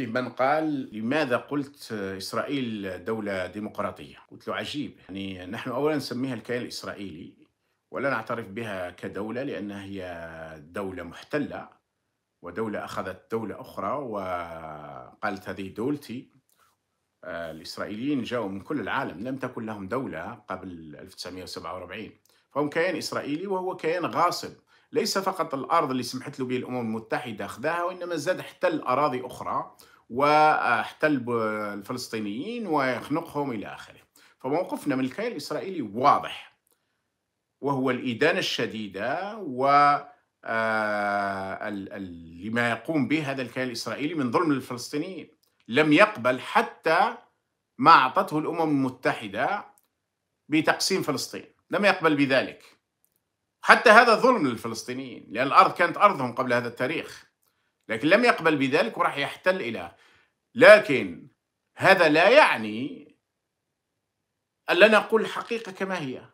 من قال لماذا قلت إسرائيل دولة ديمقراطية قلت له عجيب يعني نحن أولا نسميها الكيان الإسرائيلي ولا نعترف بها كدولة لأنها هي دولة محتلة ودولة أخذت دولة أخرى وقالت هذه دولتي آه، الإسرائيليين جاءوا من كل العالم لم تكن لهم دولة قبل 1947 فهم كيان إسرائيلي وهو كيان غاصب ليس فقط الأرض اللي سمحت له به الأمم المتحدة أخذها وإنما زاد احتل أراضي أخرى واحتل الفلسطينيين ويخنقهم إلى آخره فموقفنا من الكيان الإسرائيلي واضح وهو الإدانة الشديدة و آه، لما يقوم به هذا الكيان الإسرائيلي من ظلم للفلسطينيين لم يقبل حتى ما أعطته الأمم المتحدة بتقسيم فلسطين لم يقبل بذلك حتى هذا ظلم للفلسطينيين لأن الأرض كانت أرضهم قبل هذا التاريخ لكن لم يقبل بذلك وراح يحتل إلى لكن هذا لا يعني ألا نقول الحقيقة كما هي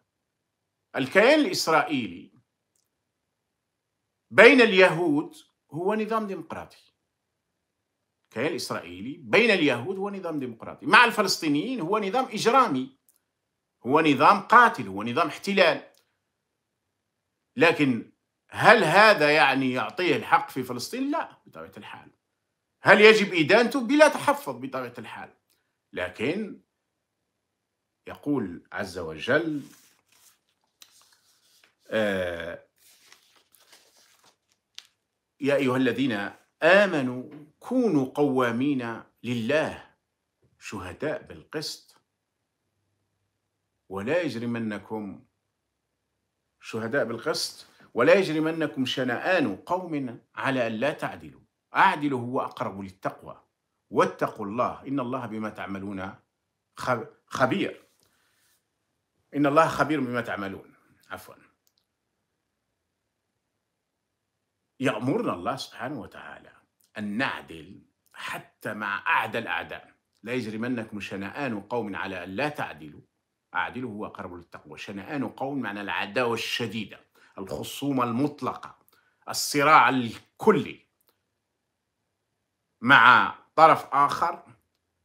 الكيان الإسرائيلي بين اليهود هو نظام ديمقراطي الكيان الإسرائيلي بين اليهود هو نظام ديمقراطي مع الفلسطينيين هو نظام إجرامي هو نظام قاتل هو نظام احتلال لكن هل هذا يعني يعطيه الحق في فلسطين؟ لا بطبيعة الحال هل يجب إدانته؟ بلا تحفظ بطبيعة الحال لكن يقول عز وجل آه يا أيها الذين آمنوا كونوا قوامين لله شهداء بالقسط ولا يجرمنكم شهداء بالقسط ولا يجرمنكم شنآن قوم على أن لا تعدلوا أعدلوا هو أقرب للتقوى واتقوا الله إن الله بما تعملون خبير إن الله خبير بما تعملون عفوا يأمرنا الله سبحانه وتعالى أن نعدل حتى مع أعدى الأعداء لا يجرمنكم شنآن قوم على أن لا تعدلوا أعدل هو أقرب للتقوى شنآن قوم معنى العداوة الشديدة الخصومة المطلقة الصراع الكلي مع طرف آخر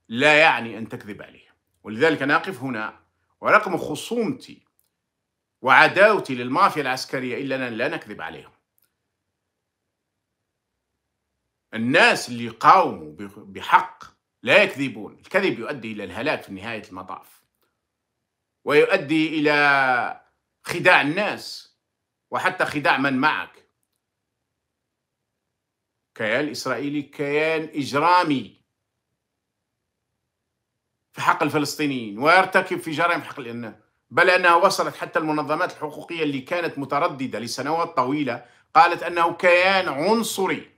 لا يعني أن تكذب عليه ولذلك أنا أقف هنا ورغم خصومتي وعداوتي للمافيا العسكرية إلا أن لا نكذب عليهم الناس اللي قاوموا بحق لا يكذبون الكذب يؤدي إلى الهلاك في نهاية المطاف ويؤدي إلى خداع الناس وحتى خداع من معك كيان الإسرائيلي كيان إجرامي في حق الفلسطينيين ويرتكب في جرائم حق الإنسان بل أنها وصلت حتى المنظمات الحقوقية اللي كانت مترددة لسنوات طويلة قالت أنه كيان عنصري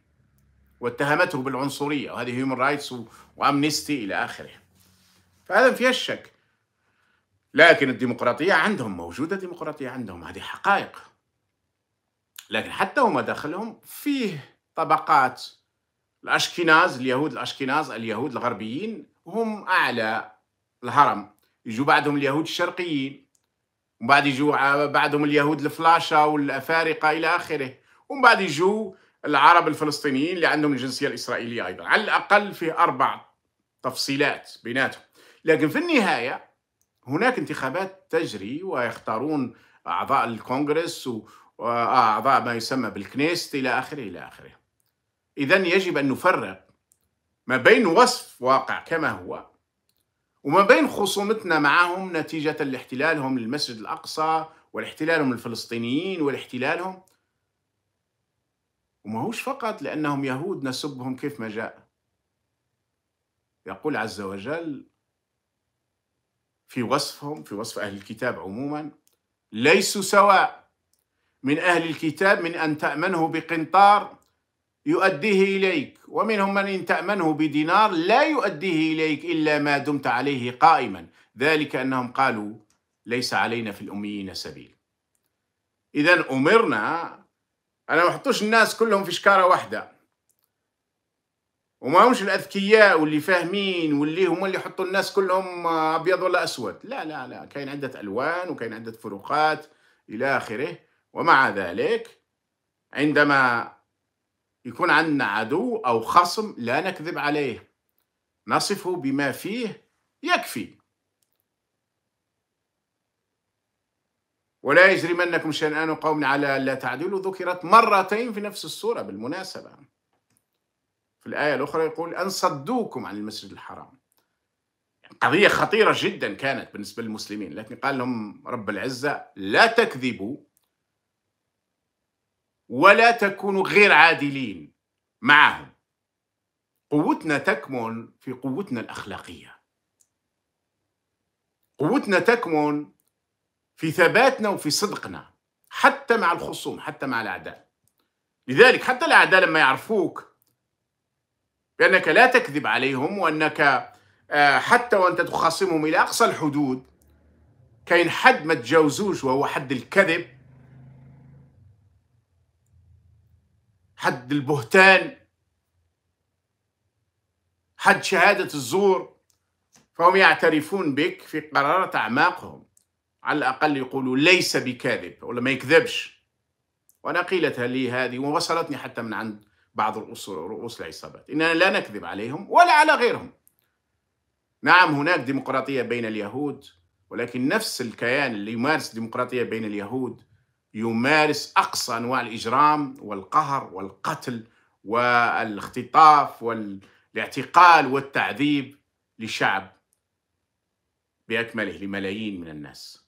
واتهمته بالعنصرية وهذه هيومن رايتس وأمنيستي إلى آخره فهذا ما فيهاش شك لكن الديمقراطية عندهم موجودة ديمقراطية عندهم هذه حقائق لكن حتى وما داخلهم فيه طبقات الأشكناز اليهود الأشكناز اليهود الغربيين هم أعلى الهرم يجوا بعدهم اليهود الشرقيين ومن بعد يجوا بعدهم اليهود الفلاشة والأفارقة إلى آخره ومن بعد يجوا العرب الفلسطينيين اللي عندهم الجنسية الإسرائيلية أيضا على الأقل فيه أربع تفصيلات بيناتهم لكن في النهاية هناك انتخابات تجري ويختارون أعضاء الكونغرس وأعضاء ما يسمى بالكنيست إلى آخره إلى آخره إذا يجب أن نفرق ما بين وصف واقع كما هو وما بين خصومتنا معهم نتيجة لاحتلالهم للمسجد الأقصى والاحتلالهم للفلسطينيين والاحتلالهم وماهوش فقط لأنهم يهود نسبهم كيف ما جاء يقول عز وجل في وصفهم في وصف أهل الكتاب عموما ليسوا سواء من أهل الكتاب من أن تأمنه بقنطار يؤديه إليك ومنهم من إن تأمنه بدينار لا يؤديه إليك إلا ما دمت عليه قائما ذلك أنهم قالوا ليس علينا في الأميين سبيل إذا أمرنا أنا ما الناس كلهم في شكارة واحدة وما همش الاذكياء واللي فاهمين واللي هم اللي يحطوا الناس كلهم ابيض ولا اسود لا لا لا كاين عده الوان وكاين عده فروقات الى اخره ومع ذلك عندما يكون عندنا عدو او خصم لا نكذب عليه نصفه بما فيه يكفي ولا يجرمنكم شنآن قوم على لا تعدلوا ذكرت مرتين في نفس السورة بالمناسبة في الآية الأخرى يقول أن صدوكم عن المسجد الحرام قضية خطيرة جدا كانت بالنسبة للمسلمين لكن قال لهم رب العزة لا تكذبوا ولا تكونوا غير عادلين معهم قوتنا تكمن في قوتنا الأخلاقية قوتنا تكمن في ثباتنا وفي صدقنا حتى مع الخصوم حتى مع الأعداء لذلك حتى الأعداء لما يعرفوك بأنك لا تكذب عليهم وأنك آه، حتى وأنت تخاصمهم إلى أقصى الحدود كاين حد ما تجاوزوش وهو حد الكذب حد البهتان حد شهادة الزور فهم يعترفون بك في قرارة أعماقهم على الأقل يقولوا ليس بكاذب ولا ما يكذبش وأنا قيلت لي هذه ووصلتني حتى من عند بعض رؤوس العصابات إننا لا نكذب عليهم ولا على غيرهم نعم هناك ديمقراطية بين اليهود ولكن نفس الكيان اللي يمارس ديمقراطية بين اليهود يمارس أقصى أنواع الإجرام والقهر والقتل والاختطاف والاعتقال والتعذيب لشعب بأكمله لملايين من الناس